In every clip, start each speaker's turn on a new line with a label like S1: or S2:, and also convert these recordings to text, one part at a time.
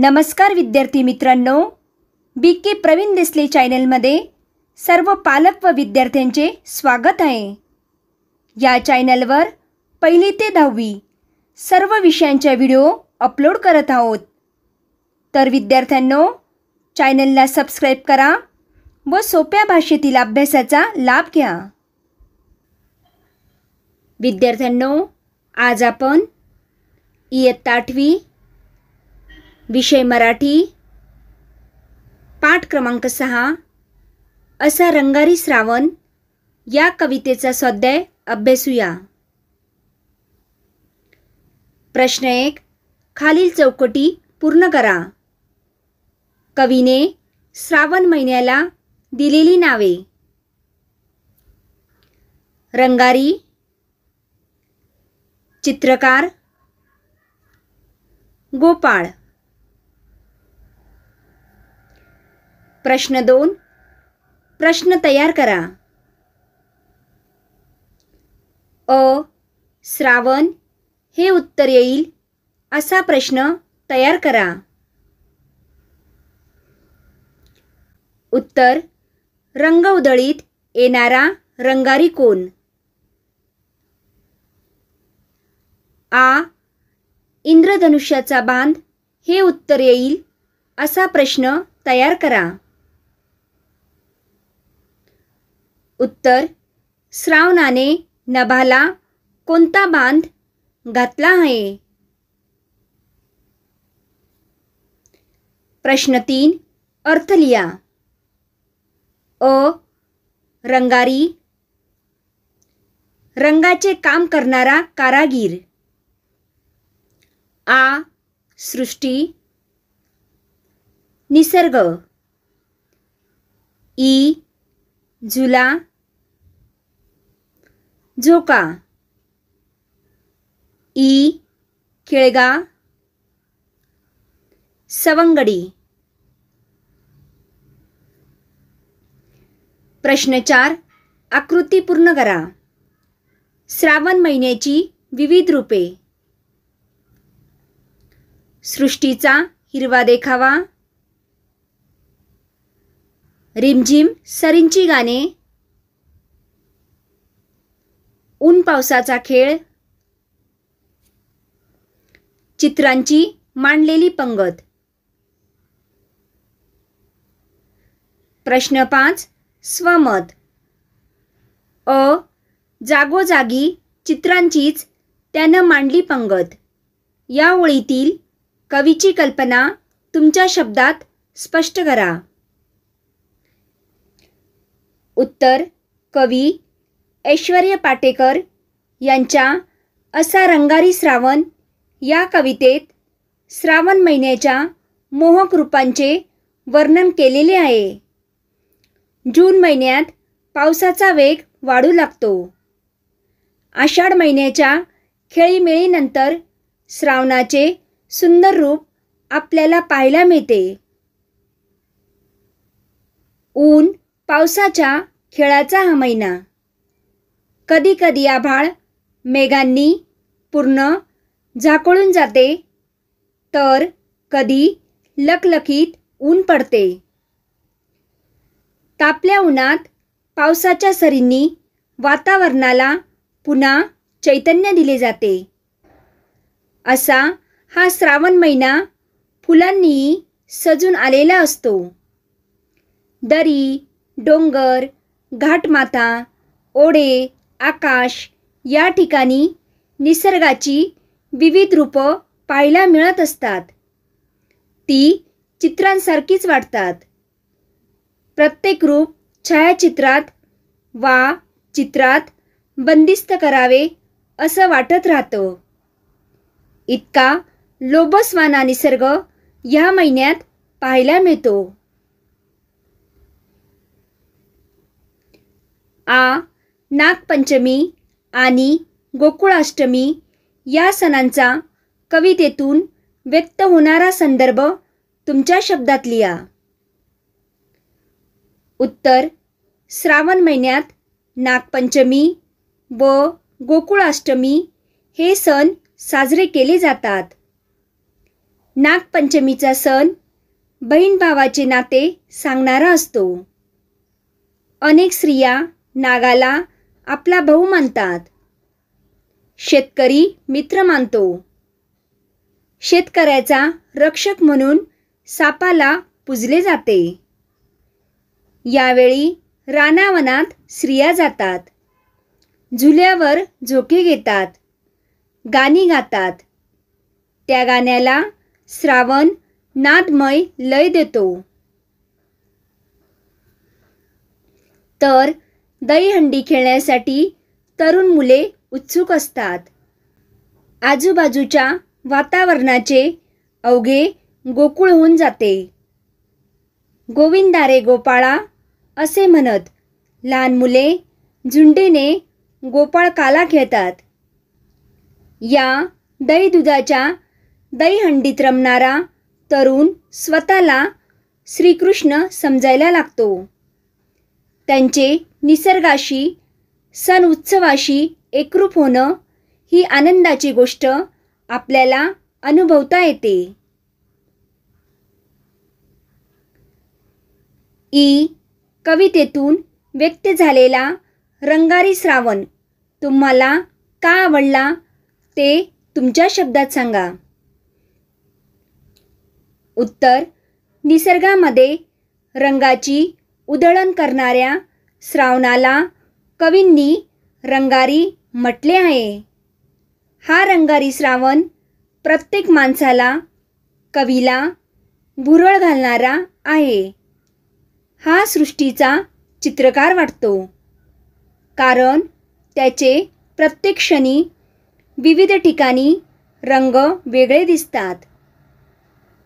S1: नमस्कार विद्यार्थी मित्रांनो बी के प्रवीण देसले चॅनलमध्ये सर्व पालक व विद्यार्थ्यांचे स्वागत आहे या चॅनलवर पहिली ते दहावी सर्व विषयांच्या व्हिडिओ अपलोड करत आहोत तर विद्यार्थ्यांनो चॅनलला सबस्क्राईब करा व सोप्या भाषेतील अभ्यासाचा लाभ घ्या विद्यार्थ्यांनो आज आपण इयत्ता आठवी विषय मराठी पाठ क्रमांक सहा असा रंगारी श्रावण या कवितेचा स्वाध्याय अभ्यासूया प्रश्न एक खालील चौकटी पूर्ण करा कवीने श्रावण महिन्याला दिलेली नावे रंगारी चित्रकार गोपाळ प्रश्न दोन प्रश्न तयार करा अ श्रावण हे उत्तर येईल असा प्रश्न तयार करा उत्तर रंगवदळीत येणारा रंगारी कोण आ इंद्रधनुष्याचा बांध हे उत्तर येईल असा प्रश्न तयार करा उत्तर श्रावणाने नभाला कोणता बांध घातला आहे प्रश्न तीन अर्थ लिया अ रंगारी रंगाचे काम करणारा कारागीर आ सृष्टी निसर्ग ई झुला झोका ई खिळगा सवंगडी प्रश्न चार आकृती पूर्ण करा श्रावण महिन्याची विविध रूपे सृष्टीचा हिरवा देखावा रिमझिम सरींची गाणे ऊन पावसाचा खेळ चित्रांची मांडलेली पंगत प्रश्न पाच स्वमत अ जागोजागी चित्रांचीच त्यानं मांडली पंगत या ओळीतील कवीची कल्पना तुमच्या शब्दात स्पष्ट करा उत्तर कवी ऐश्वर्य पाटेकर यांच्या असा रंगारी श्रावण या कवितेत श्रावण महिन्याच्या मोहक रूपांचे वर्णन केलेले आहे जून महिन्यात पावसाचा वेग वाढू लागतो आषाढ महिन्याच्या खेळीमेळीनंतर श्रावणाचे सुंदर रूप आपल्याला पाहायला मिळते ऊन पावसाच्या खेळाचा हा महिना कधी कधी आभाळ मेघांनी पूर्ण झाकळून जाते तर कधी लखलखीत ऊन पडते तापल्या उन्हात पावसाच्या सरींनी वातावरणाला पुन्हा चैतन्य दिले जाते असा हा श्रावण महिना फुलांनीही सजून आलेला असतो दरी डोंगर घाटमाथा ओढे आकाश या ठिकाणी निसर्गाची विविध रूपं पाहायला मिळत असतात ती चित्रांसारखीच वाटतात प्रत्येक रूप छायाचित्रात वा चित्रात बंदिस्त करावे असं वाटत राहतं इतका लोबस्वाना निसर्ग या महिन्यात पाहायला मिळतो आ नागपंचमी आणि गोकुळाष्टमी या सणांचा कवितेतून व्यक्त होणारा संदर्भ तुमच्या शब्दात लिहा उत्तर श्रावण महिन्यात नागपंचमी व गोकुळाष्टमी हे सण साजरे केले जातात नागपंचमीचा सण बहीण भावाचे नाते सांगणारा असतो अनेक स्त्रिया नागाला आपला भाऊ मानतात शेतकरी मित्र मानतो शेतकऱ्याचा रक्षक म्हणून सापाला पुजले जाते यावेळी रानावनात स्त्रिया जातात झुल्यावर झोके घेतात गाणी गातात त्या गाण्याला श्रावण नादमय लय देतो तर दहीहंडी खेळण्यासाठी तरुण मुले उत्सुक असतात आजूबाजूच्या वातावरणाचे अवघे गोकुळ होऊन जाते गोविंदारे गोपाळा असे म्हणत लहान मुले झुंडीने काला खेळतात या दही दुधाच्या दहीहंडीत रमणारा तरुण स्वतःला श्रीकृष्ण समजायला लागतो त्यांचे निसर्गाशी सण उत्सवाशी एकरूप होणं ही आनंदाची गोष्ट आपल्याला अनुभवता येते ई कवितेतून व्यक्त झालेला रंगारी श्रावण तुम्हाला का आवडला ते तुमच्या शब्दात सांगा उत्तर निसर्गामध्ये रंगाची उधळण करणाऱ्या श्रावणाला कवींनी रंगारी म्हटले आहे हा रंगारी श्रावण प्रत्येक माणसाला कवीला भुरळ घालणारा आहे हा सृष्टीचा चित्रकार वाटतो कारण त्याचे प्रत्येक क्षणी विविध ठिकाणी रंग वेगळे दिसतात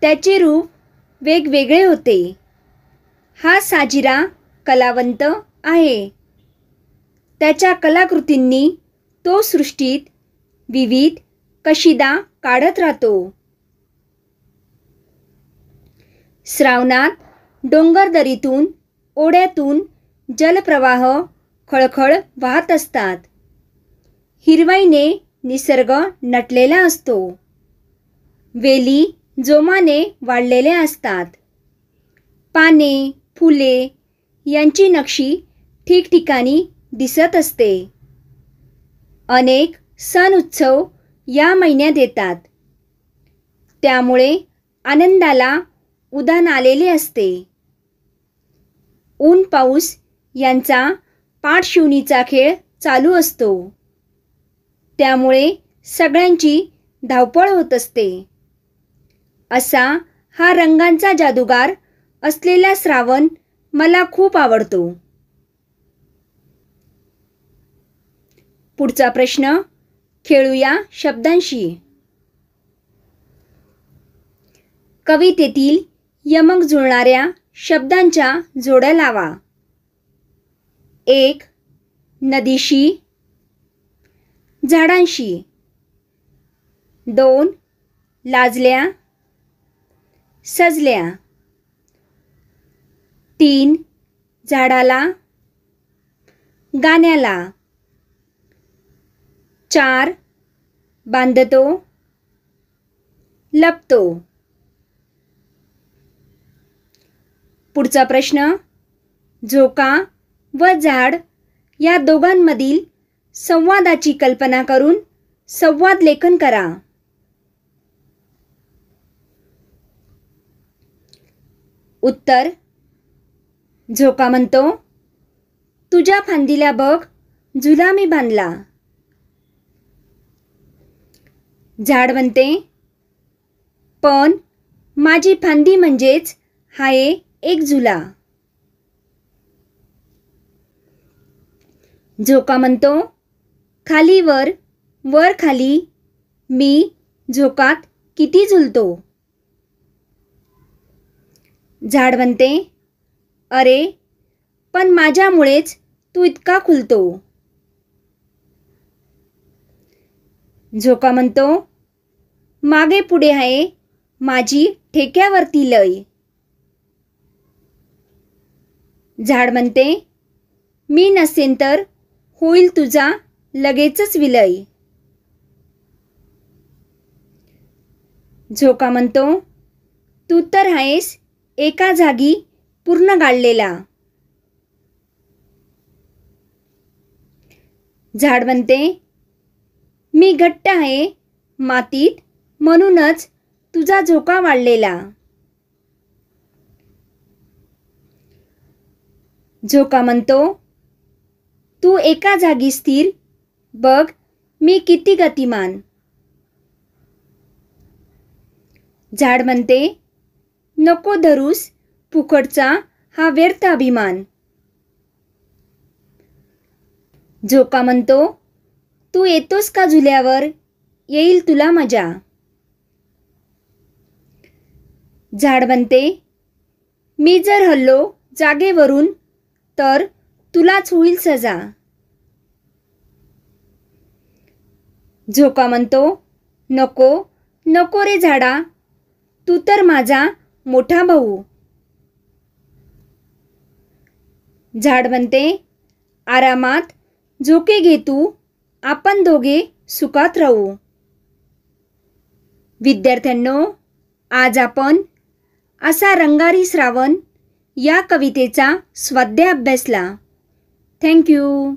S1: त्याचे रूप वेगवेगळे होते हा साजिरा कलावंत आहे त्याच्या कलाकृतींनी तो सृष्टीत विविध कशिदा काढत राहतो श्रावणात डोंगरदरीतून ओढ्यातून जलप्रवाह खळखळ वाहत असतात हिरवाईने निसर्ग नटलेला असतो वेली जोमाने वाढलेल्या असतात पाने फुले यांची नक्षी ठिकठिकाणी दिसत असते अनेक सण उत्सव या महिन्यात येतात त्यामुळे आनंदाला उदान आलेले असते ऊन पाऊस यांचा पाठशिवणीचा खेळ चालू असतो त्यामुळे सगळ्यांची धावपळ होत असते असा हा रंगांचा जादूगार असलेला श्रावण मला खूप आवडतो पुढचा प्रश्न खेळूया शब्दांशी कवितेतील यमक जुळणाऱ्या शब्दांच्या जोड्या लावा एक नदीशी झाडांशी दोन लाजल्या सजल्या तीन झाडाला गाण्याला चार बांधतो लपतो पुढचा प्रश्न झोका व झाड या दोघांमधील संवादाची कल्पना करून संवाद लेखन करा उत्तर झोका म्हणतो तुझ्या फांदीला बघ झुला मी बांधला झाड बनते पण माझी फांदी म्हणजेच हाये एक झुला झोका म्हणतो खालीवर वर खाली मी झोकात किती झुलतो झाड म्हणते अरे पण माझ्यामुळेच तू इतका खुलतो झोका म्हणतो मागे पुढे आहे माझी ठेक्यावरती लय झाड म्हणते मी नसेन तर होईल तुझा लगेचच विलय झोका म्हणतो तू तर आहेस एका जागी पूर्ण गाळलेला झाड म्हणते मी घट्ट आहे मातीत म्हणूनच तुझा झोका वाढलेला झोका म्हणतो तू एका जागी स्थिर बघ मी किती गतिमान झाड म्हणते नको धरूस फुकटचा हा व्यर्थ अभिमान झोका म्हणतो तू येतोस का झुल्यावर येईल तुला मजा झाड बनते मी जर हल्लो जागेवरून तर तुलाच होईल सजा झोका म्हणतो नको नको रे झाडा तू तर माझा मोठा भाऊ झाड बनते आरामात झोके घे तू आपण दोघे सुखात राहू विद्यार्थ्यांनो आज आपण असा रंगारी श्रावण या कवितेचा स्वाध्याय अभ्यासला थँक्यू